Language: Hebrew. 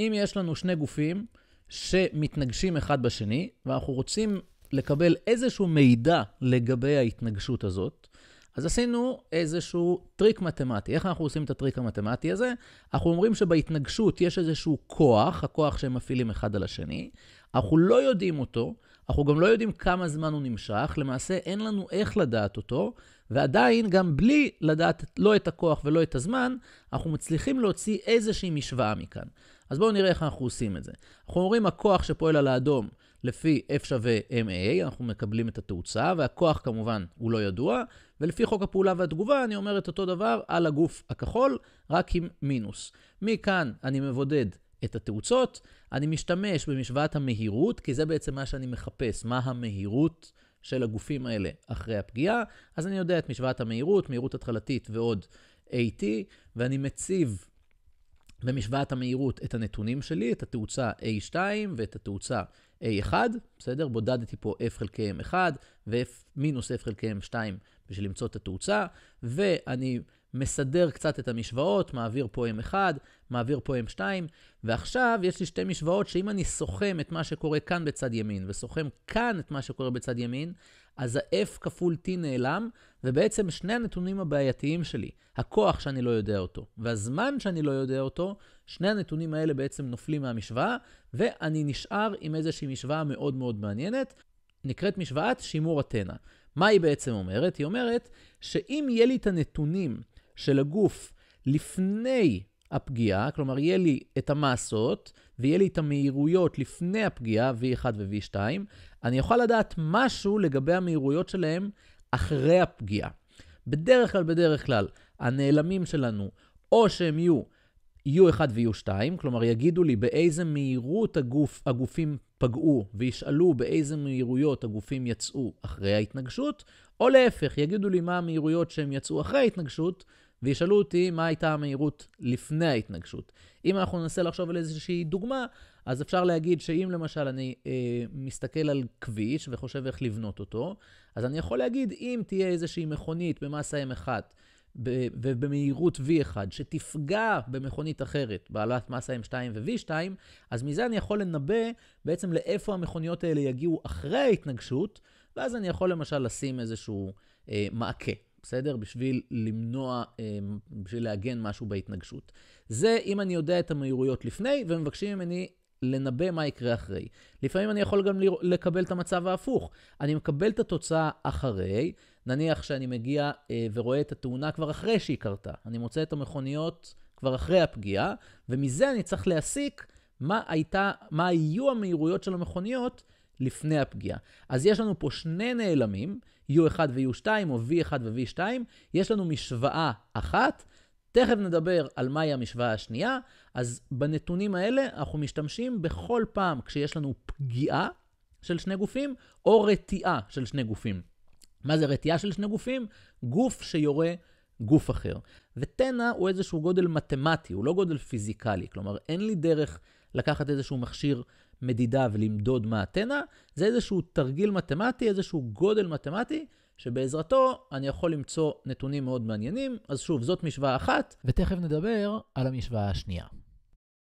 אם יש לנו שני גופים שמתנגשים אחד בשני, ואנחנו רוצים לקבל איזשהו מידע לגבי ההתנגשות הזאת, אז עשינו איזשהו טריק מתמטי. איך אנחנו עושים את הטריק המתמטי הזה? אנחנו אומרים שבהתנגשות יש איזשהו כוח, הכוח שהם מפעילים אחד על השני, אנחנו לא יודעים אותו, אנחנו גם לא יודעים כמה זמן הוא נמשך, למעשה אין לנו איך לדעת אותו, ועדיין, גם בלי לדעת לא את הכוח ולא את הזמן, אנחנו מצליחים להוציא איזושהי משוואה מכאן. אז בואו נראה איך אנחנו עושים את זה. אנחנו אומרים הכוח שפועל על האדום לפי F שווה MA, אנחנו מקבלים את התאוצה, והכוח כמובן הוא לא ידוע, ולפי חוק הפעולה והתגובה אני אומר את אותו דבר על הגוף הכחול, רק עם מינוס. מכאן אני מבודד את התאוצות, אני משתמש במשוואת המהירות, כי זה בעצם מה שאני מחפש, מה המהירות של הגופים האלה אחרי הפגיעה. אז אני יודע את משוואת המהירות, מהירות התחלתית ועוד AT, ואני מציב במשוואת המהירות את הנתונים שלי, את התאוצה A2 ואת התאוצה A1, בסדר? בודדתי פה F חלקי M1 ו-F מינוס F חלקי M2 בשביל למצוא את התאוצה, ואני מסדר קצת את המשוואות, מעביר פה M1, מעביר פה M2, ועכשיו יש לי שתי משוואות שאם אני סוכם את מה שקורה כאן בצד ימין, וסוכם כאן את מה שקורה בצד ימין, אז ה-F כפול T נעלם, ובעצם שני הנתונים הבעייתיים שלי, הכוח שאני לא יודע אותו, והזמן שאני לא יודע אותו, שני הנתונים האלה בעצם נופלים מהמשוואה, ואני נשאר עם איזושהי משוואה מאוד מאוד מעניינת, נקראת משוואת שימור אתנה. מה היא בעצם אומרת? היא אומרת שאם יהיה לי את הנתונים של הגוף לפני הפגיעה, כלומר יהיה לי את המסות ויהיה לי את המהירויות לפני הפגיעה, V1 ו-V2, אני אוכל לדעת משהו לגבי המהירויות שלהם אחרי הפגיעה. בדרך כלל, בדרך כלל, הנעלמים שלנו, או שהם יהיו U1 ו-U2, כלומר יגידו לי באיזה מהירות הגוף, הגופים פגעו וישאלו באיזה מהירויות הגופים יצאו אחרי ההתנגשות, או להפך, יגידו לי מה המהירויות שהם יצאו אחרי ההתנגשות, וישאלו אותי מה הייתה המהירות לפני ההתנגשות. אם אנחנו ננסה לחשוב על איזושהי דוגמה, אז אפשר להגיד שאם למשל אני אה, מסתכל על כביש וחושב איך לבנות אותו, אז אני יכול להגיד אם תהיה איזושהי מכונית במסה M1 ובמהירות V1 שתפגע במכונית אחרת, בעלת מסה M2 ו-V2, אז מזה אני יכול לנבא בעצם לאיפה המכוניות האלה יגיעו אחרי ההתנגשות, ואז אני יכול למשל לשים איזשהו אה, מעקה. בסדר? בשביל למנוע, אמ, בשביל לעגן משהו בהתנגשות. זה אם אני יודע את המהירויות לפני, ומבקשים ממני לנבא מה יקרה אחרי. לפעמים אני יכול גם לקבל את המצב ההפוך. אני מקבל את התוצאה אחרי, נניח שאני מגיע אה, ורואה את התאונה כבר אחרי שהיא קרתה. אני מוצא את המכוניות כבר אחרי הפגיעה, ומזה אני צריך להסיק מה הייתה, מה היו המהירויות של המכוניות לפני הפגיעה. אז יש לנו פה שני נעלמים, U1 ו-U2 או V1 ו-V2, יש לנו משוואה אחת, תכף נדבר על מהי המשוואה השנייה, אז בנתונים האלה אנחנו משתמשים בכל פעם כשיש לנו פגיעה של שני גופים, או רתיעה של שני גופים. מה זה רתיעה של שני גופים? גוף שיורה גוף אחר. ותנא הוא איזשהו גודל מתמטי, הוא לא גודל פיזיקלי, כלומר אין לי דרך לקחת איזשהו מכשיר מדידה ולמדוד מה אתנה, זה איזשהו תרגיל מתמטי, איזשהו גודל מתמטי, שבעזרתו אני יכול למצוא נתונים מאוד מעניינים. אז שוב, זאת משוואה אחת, ותכף נדבר על המשוואה השנייה.